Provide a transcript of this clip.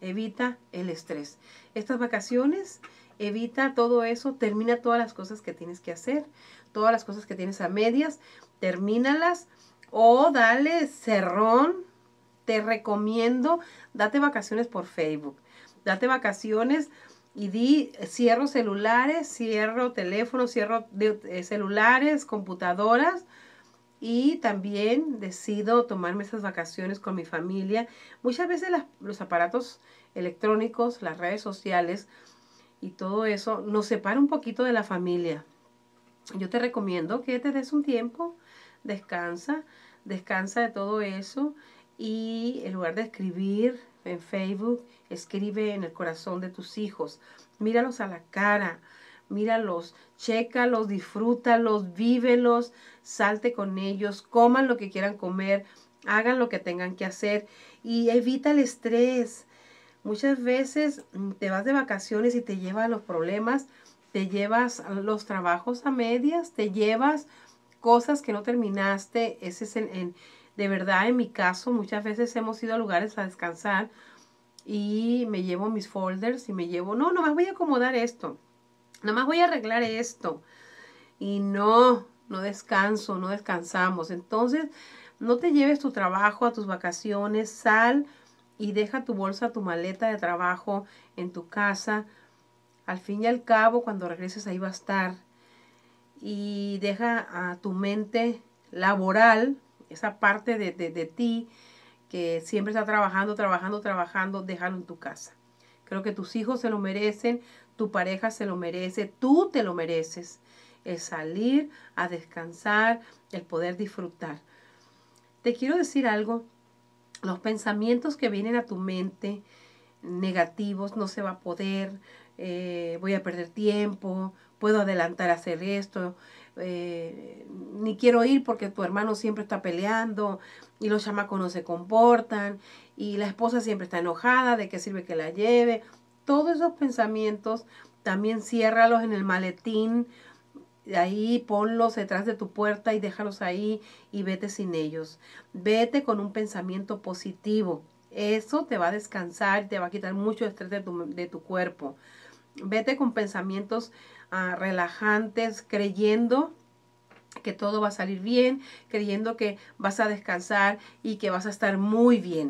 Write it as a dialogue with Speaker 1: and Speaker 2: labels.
Speaker 1: evita el estrés. Estas vacaciones, evita todo eso, termina todas las cosas que tienes que hacer, todas las cosas que tienes a medias, termínalas o dale cerrón. Te recomiendo, date vacaciones por Facebook, date vacaciones y di cierro celulares, cierro teléfonos, cierro de, eh, celulares, computadoras, y también decido tomarme esas vacaciones con mi familia. Muchas veces los aparatos electrónicos, las redes sociales y todo eso nos separa un poquito de la familia. Yo te recomiendo que te des un tiempo, descansa, descansa de todo eso y en lugar de escribir en Facebook, escribe en el corazón de tus hijos, míralos a la cara, míralos, chécalos, disfrútalos, vívelos, salte con ellos, coman lo que quieran comer, hagan lo que tengan que hacer y evita el estrés. Muchas veces mm, te vas de vacaciones y te llevas los problemas, te llevas los trabajos a medias, te llevas cosas que no terminaste. Ese es de verdad en mi caso, muchas veces hemos ido a lugares a descansar y me llevo mis folders y me llevo, no, no más voy a acomodar esto más voy a arreglar esto. Y no, no descanso, no descansamos. Entonces, no te lleves tu trabajo a tus vacaciones, sal y deja tu bolsa, tu maleta de trabajo en tu casa. Al fin y al cabo, cuando regreses ahí va a estar. Y deja a tu mente laboral, esa parte de, de ti que siempre está trabajando, trabajando, trabajando, déjalo en tu casa. Creo que tus hijos se lo merecen, tu pareja se lo merece, tú te lo mereces. El salir a descansar, el poder disfrutar. Te quiero decir algo, los pensamientos que vienen a tu mente negativos, no se va a poder, eh, voy a perder tiempo, puedo adelantar a hacer esto, eh, ni quiero ir porque tu hermano siempre está peleando y los chamacos no se comportan y la esposa siempre está enojada, de qué sirve que la lleve. Todos esos pensamientos también ciérralos en el maletín, ahí ponlos detrás de tu puerta y déjalos ahí y vete sin ellos. Vete con un pensamiento positivo. Eso te va a descansar, te va a quitar mucho estrés de tu cuerpo. Vete con pensamientos ah, relajantes, creyendo que todo va a salir bien, creyendo que vas a descansar y que vas a estar muy bien.